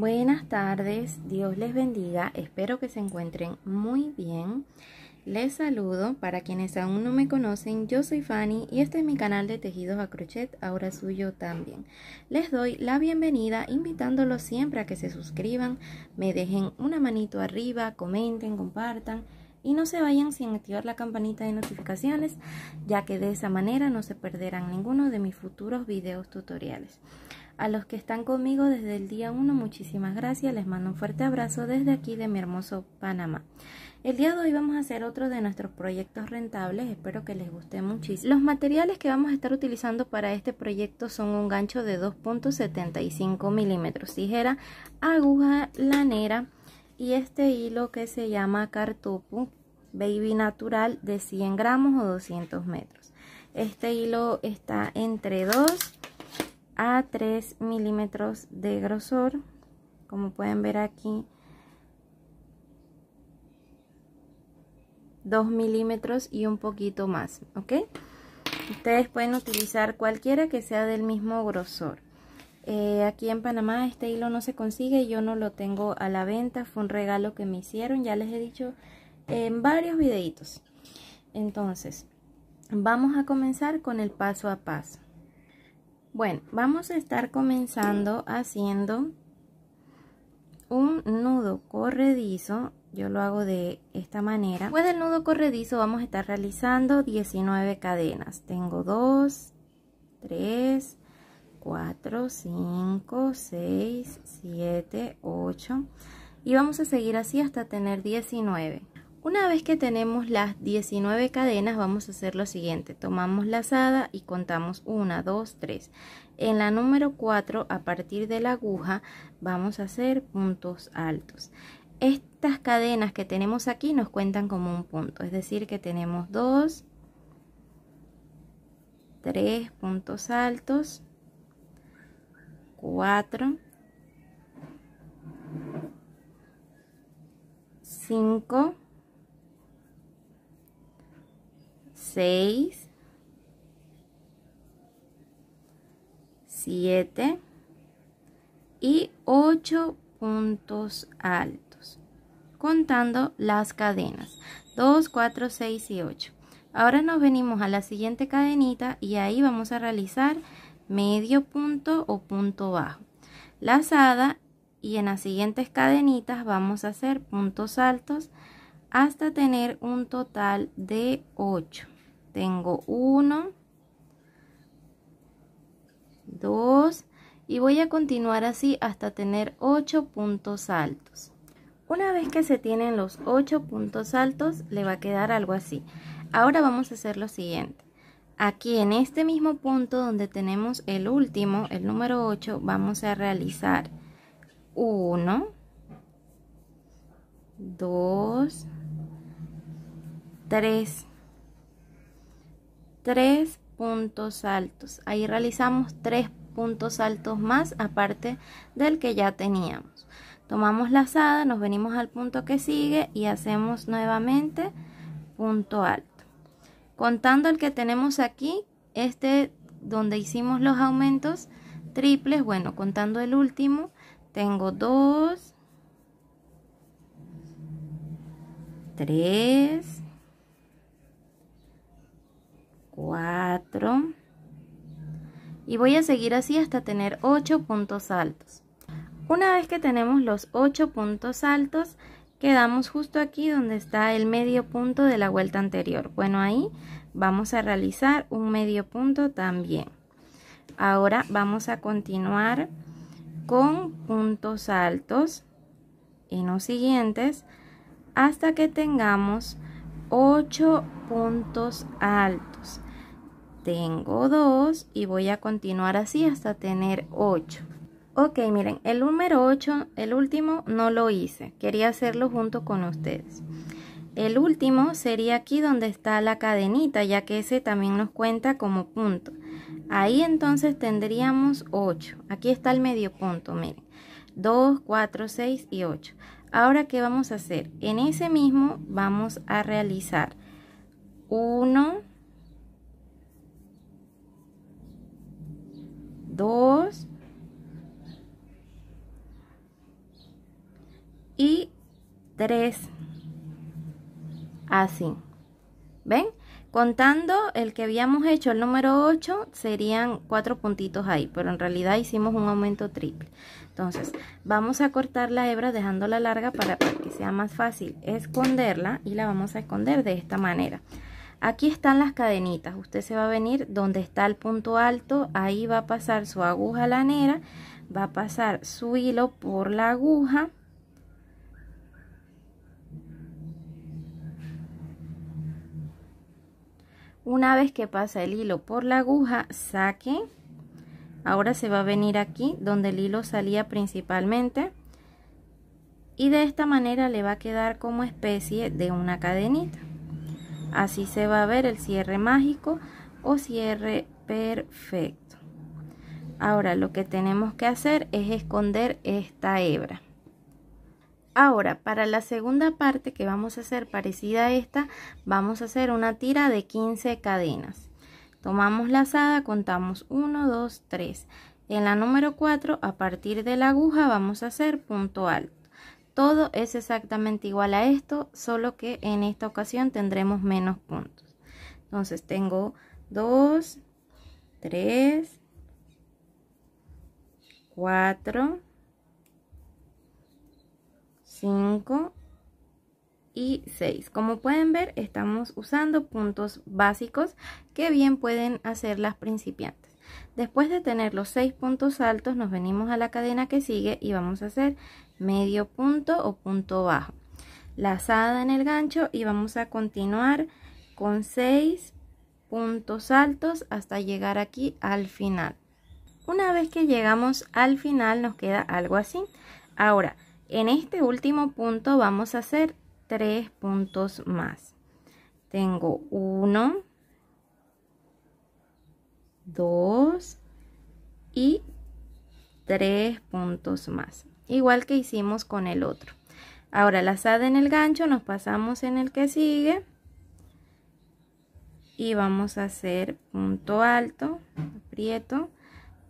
Buenas tardes, Dios les bendiga, espero que se encuentren muy bien. Les saludo, para quienes aún no me conocen, yo soy Fanny y este es mi canal de tejidos a crochet, ahora suyo también. Les doy la bienvenida invitándolos siempre a que se suscriban, me dejen una manito arriba, comenten, compartan y no se vayan sin activar la campanita de notificaciones, ya que de esa manera no se perderán ninguno de mis futuros videos tutoriales. A los que están conmigo desde el día 1, muchísimas gracias. Les mando un fuerte abrazo desde aquí de mi hermoso Panamá. El día de hoy vamos a hacer otro de nuestros proyectos rentables, espero que les guste muchísimo. Los materiales que vamos a estar utilizando para este proyecto son un gancho de 2.75 milímetros, tijera, aguja, lanera y este hilo que se llama cartupu baby natural de 100 gramos o 200 metros. Este hilo está entre 2 a 3 milímetros de grosor como pueden ver aquí 2 milímetros y un poquito más ok ustedes pueden utilizar cualquiera que sea del mismo grosor eh, aquí en Panamá este hilo no se consigue yo no lo tengo a la venta fue un regalo que me hicieron ya les he dicho en varios videitos entonces vamos a comenzar con el paso a paso bueno, vamos a estar comenzando haciendo un nudo corredizo. Yo lo hago de esta manera. Después del nudo corredizo vamos a estar realizando 19 cadenas. Tengo 2, 3, 4, 5, 6, 7, 8. Y vamos a seguir así hasta tener 19. Una vez que tenemos las 19 cadenas vamos a hacer lo siguiente, tomamos lazada y contamos 1, 2, 3. En la número 4 a partir de la aguja vamos a hacer puntos altos. Estas cadenas que tenemos aquí nos cuentan como un punto, es decir que tenemos 2, 3 puntos altos, 4, 5, 6, 7 y 8 puntos altos, contando las cadenas 2, 4, 6 y 8. Ahora nos venimos a la siguiente cadenita y ahí vamos a realizar medio punto o punto bajo. Lazada y en las siguientes cadenitas vamos a hacer puntos altos hasta tener un total de 8 tengo uno, dos, y voy a continuar así hasta tener ocho puntos altos. Una vez que se tienen los ocho puntos altos, le va a quedar algo así. Ahora vamos a hacer lo siguiente. Aquí en este mismo punto donde tenemos el último, el número 8, vamos a realizar 1, 2, 3 tres puntos altos. Ahí realizamos tres puntos altos más aparte del que ya teníamos. Tomamos lazada, nos venimos al punto que sigue y hacemos nuevamente punto alto. Contando el que tenemos aquí, este donde hicimos los aumentos triples, bueno, contando el último, tengo 2, 3, 4 y voy a seguir así hasta tener 8 puntos altos una vez que tenemos los 8 puntos altos quedamos justo aquí donde está el medio punto de la vuelta anterior bueno ahí vamos a realizar un medio punto también ahora vamos a continuar con puntos altos en los siguientes hasta que tengamos 8 puntos altos tengo 2 y voy a continuar así hasta tener 8. Ok, miren, el número 8, el último, no lo hice. Quería hacerlo junto con ustedes. El último sería aquí donde está la cadenita, ya que ese también nos cuenta como punto. Ahí entonces tendríamos 8. Aquí está el medio punto, miren. 2, 4, 6 y 8. Ahora, ¿qué vamos a hacer? En ese mismo vamos a realizar 1, 2 y 3 así ven contando el que habíamos hecho el número 8 serían cuatro puntitos ahí pero en realidad hicimos un aumento triple entonces vamos a cortar la hebra dejándola larga para que sea más fácil esconderla y la vamos a esconder de esta manera Aquí están las cadenitas, usted se va a venir donde está el punto alto, ahí va a pasar su aguja lanera, va a pasar su hilo por la aguja. Una vez que pasa el hilo por la aguja, saque. Ahora se va a venir aquí donde el hilo salía principalmente. Y de esta manera le va a quedar como especie de una cadenita. Así se va a ver el cierre mágico o cierre perfecto. Ahora lo que tenemos que hacer es esconder esta hebra. Ahora, para la segunda parte que vamos a hacer parecida a esta, vamos a hacer una tira de 15 cadenas. Tomamos la lazada, contamos 1, 2, 3. En la número 4, a partir de la aguja, vamos a hacer punto alto. Todo es exactamente igual a esto, solo que en esta ocasión tendremos menos puntos. Entonces tengo 2, 3, 4, 5 y 6. Como pueden ver, estamos usando puntos básicos que bien pueden hacer las principiantes. Después de tener los 6 puntos altos, nos venimos a la cadena que sigue y vamos a hacer medio punto o punto bajo lazada en el gancho y vamos a continuar con 6 puntos altos hasta llegar aquí al final una vez que llegamos al final nos queda algo así ahora en este último punto vamos a hacer tres puntos más tengo uno 2 y tres puntos más igual que hicimos con el otro. Ahora lazada en el gancho nos pasamos en el que sigue y vamos a hacer punto alto, aprieto,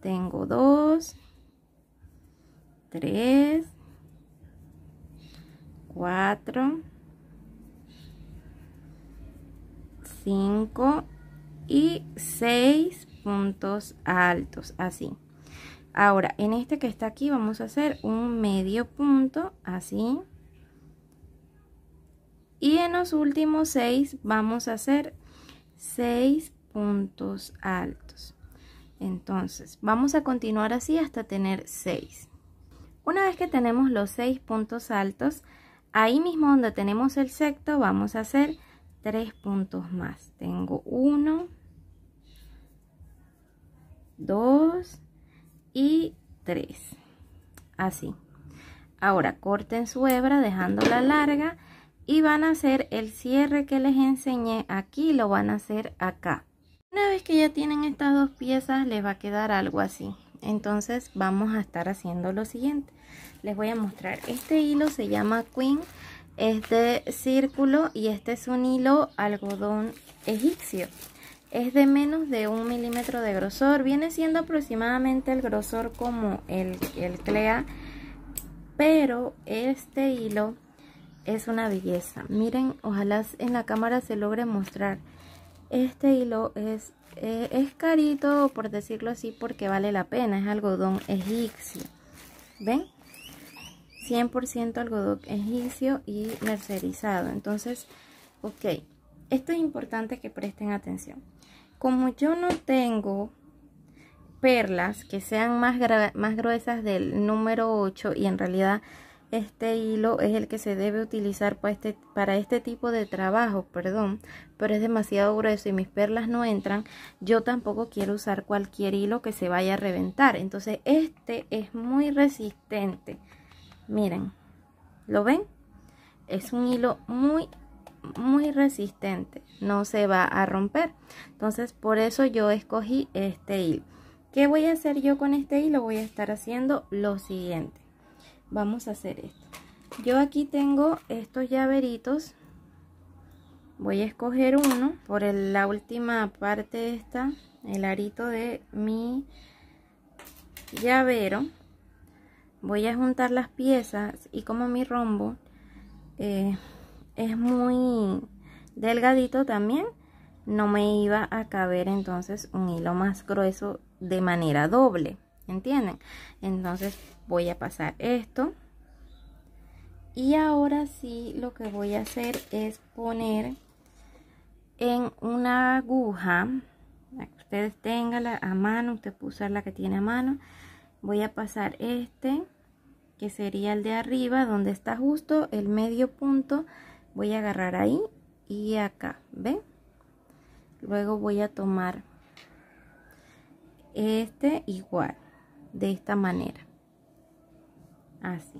tengo 2, tres, 4, 5 y 6 puntos altos, así. Ahora, en este que está aquí vamos a hacer un medio punto, así. Y en los últimos seis vamos a hacer seis puntos altos. Entonces, vamos a continuar así hasta tener seis. Una vez que tenemos los seis puntos altos, ahí mismo donde tenemos el sexto vamos a hacer tres puntos más. Tengo uno, dos, y tres así ahora corten su hebra dejándola larga y van a hacer el cierre que les enseñé aquí lo van a hacer acá una vez que ya tienen estas dos piezas les va a quedar algo así entonces vamos a estar haciendo lo siguiente les voy a mostrar este hilo se llama queen es de círculo y este es un hilo algodón egipcio es de menos de un milímetro de grosor. Viene siendo aproximadamente el grosor como el, CLEA, pero este hilo es una belleza. Miren, ojalá en la cámara se logre mostrar. Este hilo es, eh, es carito, por decirlo así, porque vale la pena. Es algodón egipcio. ¿Ven? 100% algodón egipcio y mercerizado. Entonces, ok. Esto es importante que presten atención. Como yo no tengo perlas que sean más, más gruesas del número 8 y en realidad este hilo es el que se debe utilizar para este, para este, tipo de trabajo, perdón, pero es demasiado grueso y mis perlas no entran, yo tampoco quiero usar cualquier hilo que se vaya a reventar. Entonces este es muy resistente. Miren, ¿lo ven? Es un hilo muy muy resistente, no se va a romper. Entonces por eso yo escogí este hilo. ¿Qué voy a hacer yo con este hilo? Voy a estar haciendo lo siguiente. Vamos a hacer esto. Yo aquí tengo estos llaveritos. Voy a escoger uno por la última parte esta, el arito de mi llavero. Voy a juntar las piezas y como mi rombo... Eh, es muy delgadito también, no me iba a caber entonces un hilo más grueso de manera doble, ¿entienden? Entonces voy a pasar esto. Y ahora sí lo que voy a hacer es poner en una aguja, que ustedes tenganla a mano, usted puede usar la que tiene a mano. Voy a pasar este, que sería el de arriba, donde está justo el medio punto voy a agarrar ahí y acá ven luego voy a tomar este igual de esta manera así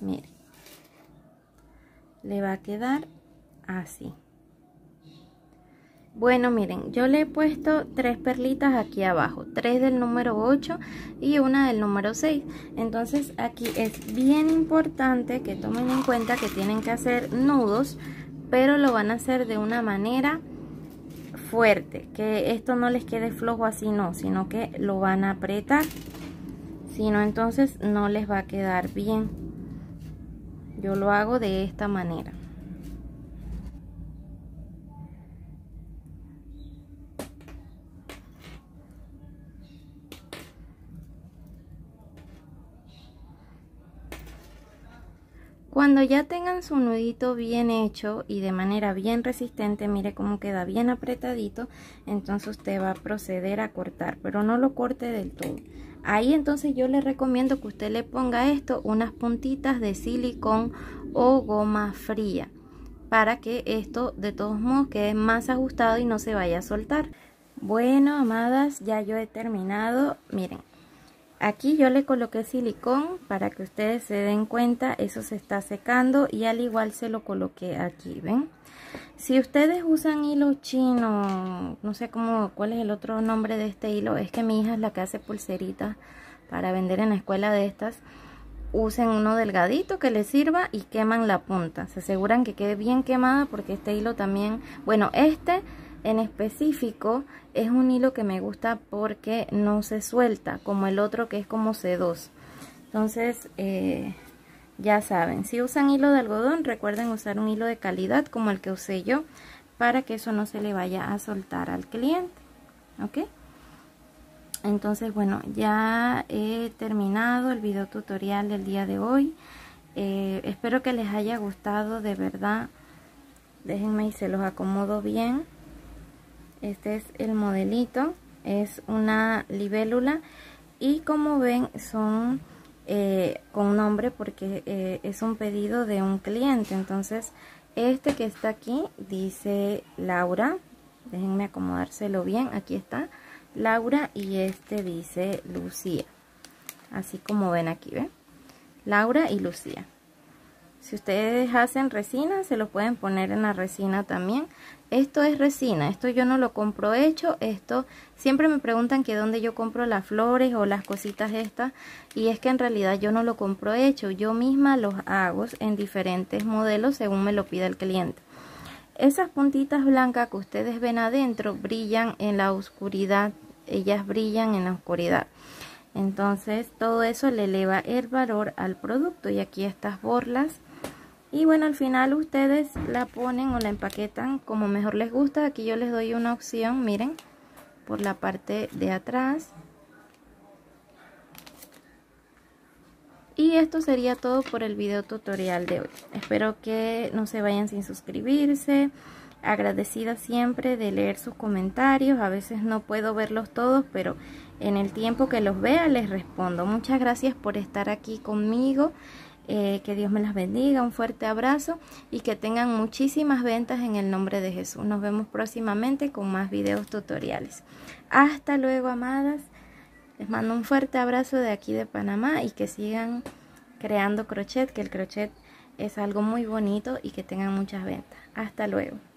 miren le va a quedar así bueno, miren, yo le he puesto tres perlitas aquí abajo, tres del número 8 y una del número 6. Entonces aquí es bien importante que tomen en cuenta que tienen que hacer nudos, pero lo van a hacer de una manera fuerte, que esto no les quede flojo así no, sino que lo van a apretar, si no entonces no les va a quedar bien. Yo lo hago de esta manera. Cuando ya tengan su nudito bien hecho y de manera bien resistente, mire cómo queda bien apretadito, entonces usted va a proceder a cortar, pero no lo corte del todo. Ahí entonces yo le recomiendo que usted le ponga esto unas puntitas de silicón o goma fría para que esto de todos modos quede más ajustado y no se vaya a soltar. Bueno, amadas, ya yo he terminado. Miren, Aquí yo le coloqué silicón para que ustedes se den cuenta, eso se está secando y al igual se lo coloqué aquí, ¿ven? Si ustedes usan hilo chino, no sé cómo, cuál es el otro nombre de este hilo, es que mi hija es la que hace pulseritas para vender en la escuela de estas, usen uno delgadito que les sirva y queman la punta, se aseguran que quede bien quemada porque este hilo también, bueno, este en específico es un hilo que me gusta porque no se suelta como el otro que es como C2. Entonces eh, ya saben, si usan hilo de algodón recuerden usar un hilo de calidad como el que usé yo para que eso no se le vaya a soltar al cliente. ¿Ok? Entonces bueno, ya he terminado el video tutorial del día de hoy. Eh, espero que les haya gustado de verdad déjenme y se los acomodo bien este es el modelito, es una libélula y como ven son eh, con nombre porque eh, es un pedido de un cliente. Entonces este que está aquí dice Laura, déjenme acomodárselo bien, aquí está Laura y este dice Lucía. Así como ven aquí, ¿ven? Laura y Lucía. Si ustedes hacen resina, se lo pueden poner en la resina también. Esto es resina, esto yo no lo compro hecho, esto siempre me preguntan que dónde yo compro las flores o las cositas estas y es que en realidad yo no lo compro hecho, yo misma los hago en diferentes modelos según me lo pida el cliente. Esas puntitas blancas que ustedes ven adentro brillan en la oscuridad, ellas brillan en la oscuridad. Entonces todo eso le eleva el valor al producto y aquí estas borlas y bueno, al final ustedes la ponen o la empaquetan como mejor les gusta. Aquí yo les doy una opción, miren, por la parte de atrás. Y esto sería todo por el video tutorial de hoy. Espero que no se vayan sin suscribirse. Agradecida siempre de leer sus comentarios. A veces no puedo verlos todos, pero en el tiempo que los vea les respondo. Muchas gracias por estar aquí conmigo. Eh, que Dios me las bendiga, un fuerte abrazo y que tengan muchísimas ventas en el nombre de Jesús. Nos vemos próximamente con más videos tutoriales. Hasta luego, amadas. Les mando un fuerte abrazo de aquí de Panamá y que sigan creando crochet, que el crochet es algo muy bonito y que tengan muchas ventas. Hasta luego.